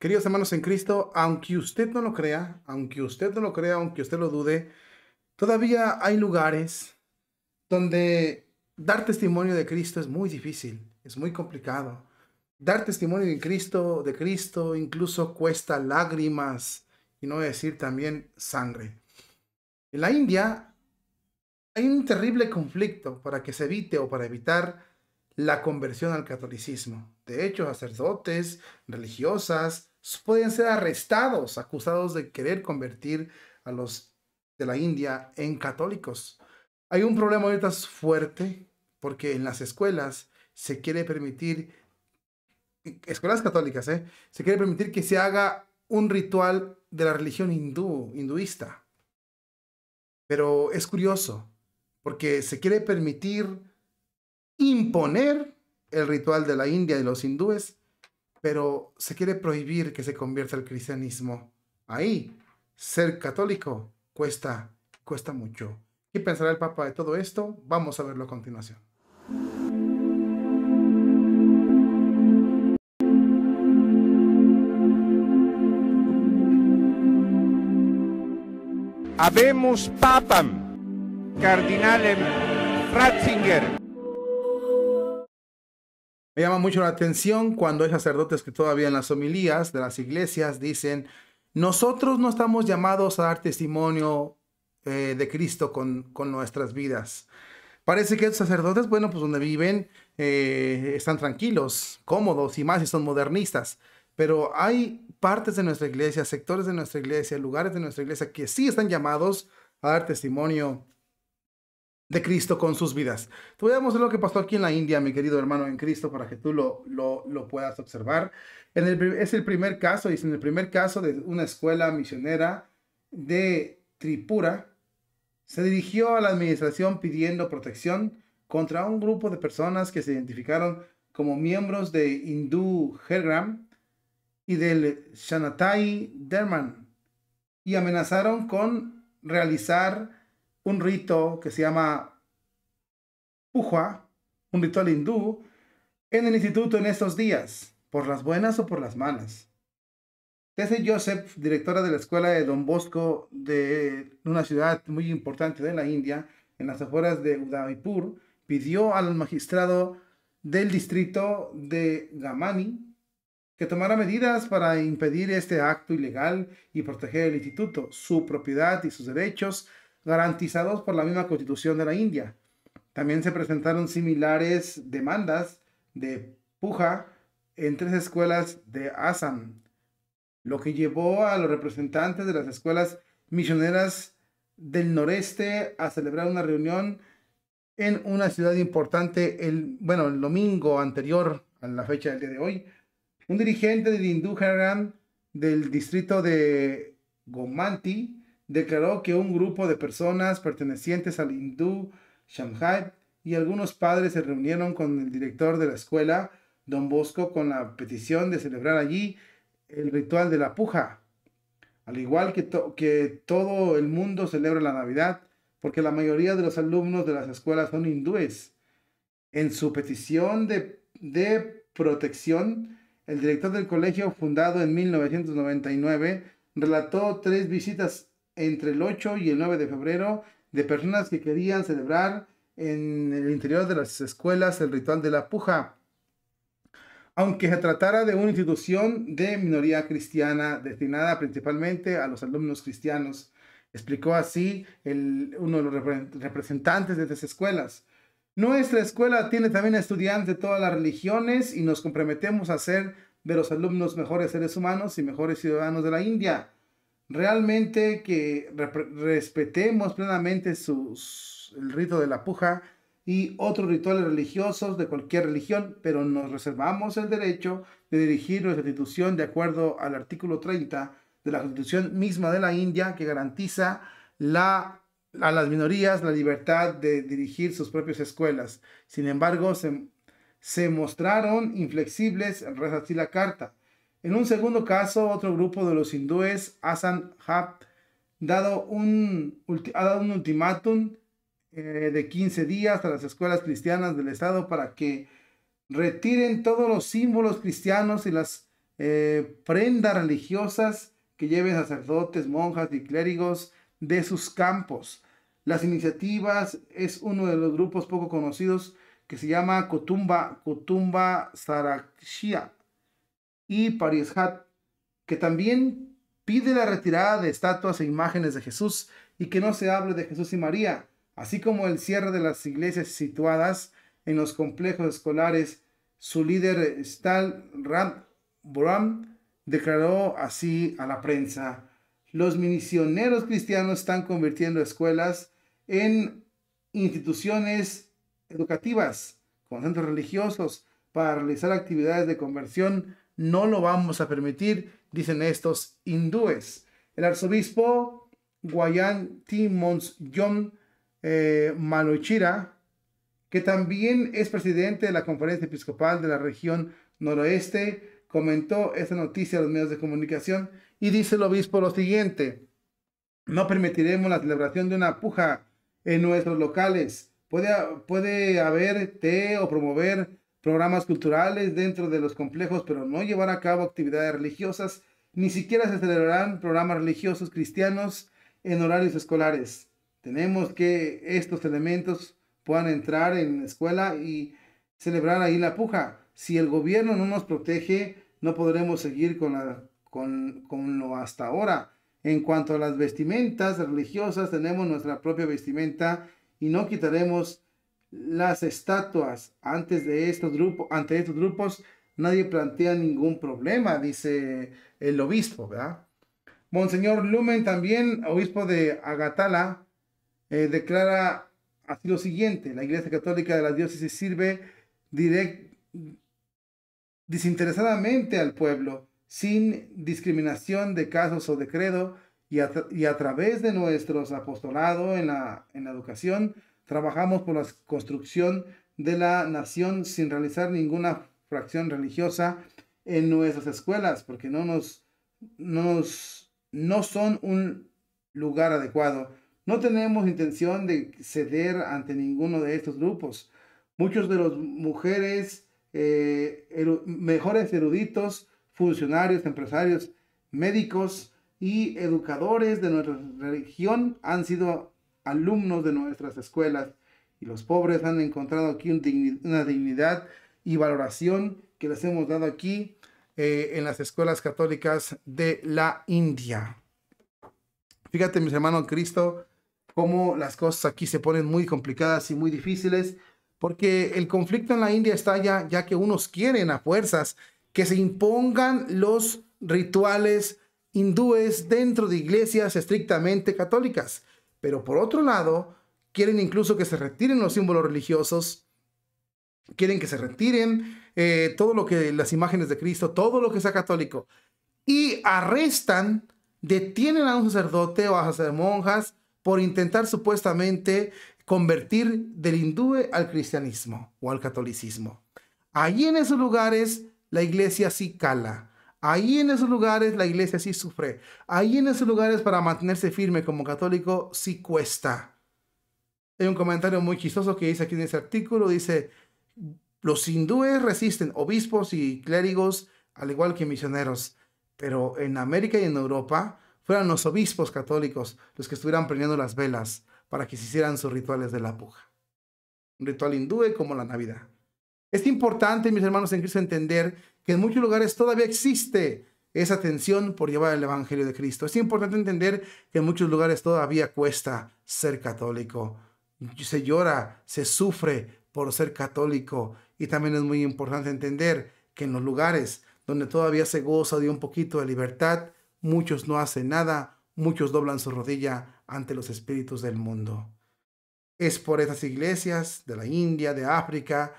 Queridos hermanos en Cristo, aunque usted no lo crea, aunque usted no lo crea, aunque usted lo dude, todavía hay lugares donde dar testimonio de Cristo es muy difícil, es muy complicado. Dar testimonio de Cristo, de Cristo, incluso cuesta lágrimas y no decir también sangre. En la India hay un terrible conflicto para que se evite o para evitar la conversión al catolicismo. De hecho, sacerdotes, religiosas, pueden ser arrestados, acusados de querer convertir a los de la India en católicos. Hay un problema ahorita fuerte porque en las escuelas se quiere permitir, e, escuelas católicas, ¿eh? se quiere permitir que se haga un ritual de la religión hindú, hinduista. Pero es curioso, porque se quiere permitir imponer el ritual de la India y los hindúes pero se quiere prohibir que se convierta el cristianismo. Ahí, ser católico cuesta, cuesta mucho. ¿Qué pensará el Papa de todo esto? Vamos a verlo a continuación. Habemos Papam, cardinal Ratzinger. Me llama mucho la atención cuando hay sacerdotes que todavía en las homilías de las iglesias dicen, nosotros no estamos llamados a dar testimonio eh, de Cristo con, con, nuestras vidas. Parece que los sacerdotes, bueno, pues donde viven, eh, están tranquilos, cómodos y más y son modernistas. Pero hay partes de nuestra iglesia, sectores de nuestra iglesia, lugares de nuestra iglesia que sí están llamados a dar testimonio de Cristo con sus vidas. Te voy a mostrar lo que pasó aquí en la India, mi querido hermano en Cristo, para que tú lo, lo, puedas observar. En el, es el primer caso, es en el primer caso de una escuela misionera de Tripura, se dirigió a la administración pidiendo protección contra un grupo de personas que se identificaron como miembros de Hindu Hergram y del Shanatai Derman y amenazaron con realizar un rito que se llama puja, un ritual hindú, en el instituto en estos días, por las buenas o por las malas. Tese Joseph, directora de la escuela de Don Bosco de una ciudad muy importante de la India, en las afueras de Udaipur, pidió al magistrado del distrito de Gamani que tomara medidas para impedir este acto ilegal y proteger el instituto, su propiedad y sus derechos garantizados por la misma constitución de la India. También se presentaron similares demandas de puja en tres escuelas de Assam, lo que llevó a los representantes de las escuelas misioneras del noreste a celebrar una reunión en una ciudad importante el, bueno, el domingo anterior a la fecha del día de hoy. Un dirigente de Hindu Haram del distrito de Gomanti declaró que un grupo de personas pertenecientes al hindú Shanghai y algunos padres se reunieron con el director de la escuela, don Bosco, con la petición de celebrar allí el ritual de la puja. Al igual que, que todo el mundo celebra la Navidad, porque la mayoría de los alumnos de las escuelas son hindúes. En su petición de, de protección, el director del colegio fundado en 1999 relató tres visitas entre el 8 y el 9 de febrero de personas que querían celebrar en el interior de las escuelas el ritual de la puja, aunque se tratara de una institución de minoría cristiana destinada principalmente a los alumnos cristianos. Explicó así el, uno de los representantes de estas escuelas. Nuestra escuela tiene también estudiantes de todas las religiones y nos comprometemos a ser de los alumnos mejores seres humanos y mejores ciudadanos de la India realmente que respetemos plenamente el rito de la puja y otros rituales religiosos de cualquier religión, pero nos reservamos el derecho de dirigir nuestra institución de acuerdo al artículo 30 de la Constitución misma de la India que garantiza la, a las minorías la libertad de dirigir sus propias escuelas. Sin embargo, se, mostraron inflexibles en la carta en un segundo caso, otro grupo de los hindúes, Asan hat dado un, ha dado un ultimátum eh, de 15 días a las escuelas cristianas del Estado para que retiren todos los símbolos cristianos y las eh, prendas religiosas que lleven sacerdotes, monjas y clérigos de sus campos. Las iniciativas es uno de los grupos poco conocidos que se llama Kutumba, Kutumba y Parishat, que también pide la retirada de estatuas e imágenes de Jesús y que no se hable de Jesús y María, así como el cierre de las iglesias situadas en los complejos escolares. Su líder, Stal Ram declaró así a la prensa. Los misioneros cristianos están convirtiendo escuelas en instituciones educativas, con centros religiosos, para realizar actividades de conversión no lo vamos a permitir, dicen estos hindúes. El arzobispo Guayan Timons John eh, que también es presidente de la Conferencia Episcopal de la región noroeste, comentó esta noticia a los medios de comunicación y dice el obispo lo siguiente, no permitiremos la celebración de una puja en nuestros locales. Puede, puede haber té o promover programas culturales dentro de los complejos, pero no llevar a cabo actividades religiosas. Ni siquiera se celebrarán programas religiosos cristianos en horarios escolares. Tenemos que estos elementos puedan entrar en la escuela y celebrar ahí la puja. Si el gobierno no nos protege, no podremos seguir con, con, con lo hasta ahora. En cuanto a las vestimentas religiosas, tenemos nuestra propia vestimenta y no quitaremos las estatuas antes de estos grupos, ante estos grupos, nadie plantea ningún problema, dice el obispo, ¿verdad? Monseñor Lumen, también obispo de Agatala, eh, declara así lo siguiente, la Iglesia Católica de la Diócesis sirve direct, desinteresadamente al pueblo, sin discriminación de casos o de credo, y a, y a través de nuestros apostolados en la, en la educación, Trabajamos por la construcción de la nación sin realizar ninguna fracción religiosa en nuestras escuelas, porque no nos, no son un lugar adecuado. No tenemos intención de ceder ante ninguno de estos grupos. Muchos de los mujeres, eh, mejores eruditos, funcionarios, empresarios, médicos y educadores de nuestra religión han sido alumnos de nuestras escuelas y los pobres han encontrado aquí una dignidad y valoración que les hemos dado aquí eh, en las escuelas católicas de la India. Fíjate, mis hermanos Cristo, cómo las cosas aquí se ponen muy complicadas y muy difíciles, porque el conflicto en la India está ya, ya que unos quieren a fuerzas que se impongan los rituales hindúes dentro de iglesias estrictamente católicas. Pero por otro lado, quieren incluso que se retiren los símbolos religiosos, quieren que se retiren eh, todo lo que las imágenes de Cristo, todo lo que sea católico. Y arrestan, detienen a un sacerdote o a hacer monjas por intentar supuestamente convertir del hindú al cristianismo o al catolicismo. Allí en esos lugares la iglesia sí cala. Ahí en esos lugares la iglesia sí sufre. Ahí en esos lugares para mantenerse firme como católico sí cuesta. Hay un comentario muy chistoso que dice aquí en ese artículo, dice, los hindúes resisten, obispos y clérigos, al igual que misioneros, pero en América y en Europa fueran los obispos católicos los que estuvieran prendiendo las velas para que se hicieran sus rituales de la puja. Un ritual hindúe como la Navidad. Es importante, mis hermanos en Cristo, entender que en muchos lugares todavía existe esa tensión por llevar el Evangelio de Cristo. Es importante entender que en muchos lugares todavía cuesta ser católico. Se llora, se sufre por ser católico. Y también es muy importante entender que en los lugares donde todavía se goza de un poquito de libertad, muchos no hacen nada, muchos doblan su rodilla ante los espíritus del mundo. Es por esas iglesias de la India, de África,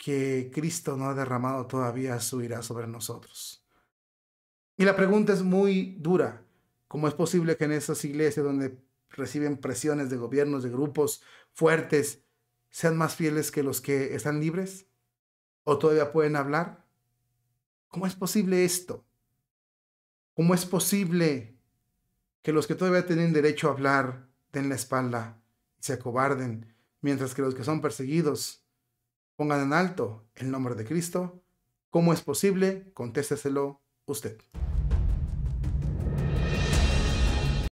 que Cristo no ha derramado todavía su ira sobre nosotros. Y la pregunta es muy dura. ¿Cómo es posible que en esas iglesias donde reciben presiones de gobiernos, de grupos fuertes, sean más fieles que los que están libres? ¿O todavía pueden hablar? ¿Cómo es posible esto? ¿Cómo es posible que los que todavía tienen derecho a hablar den la espalda y se acobarden, mientras que los que son perseguidos pongan en alto el nombre de Cristo. ¿Cómo es posible? Contésteselo usted.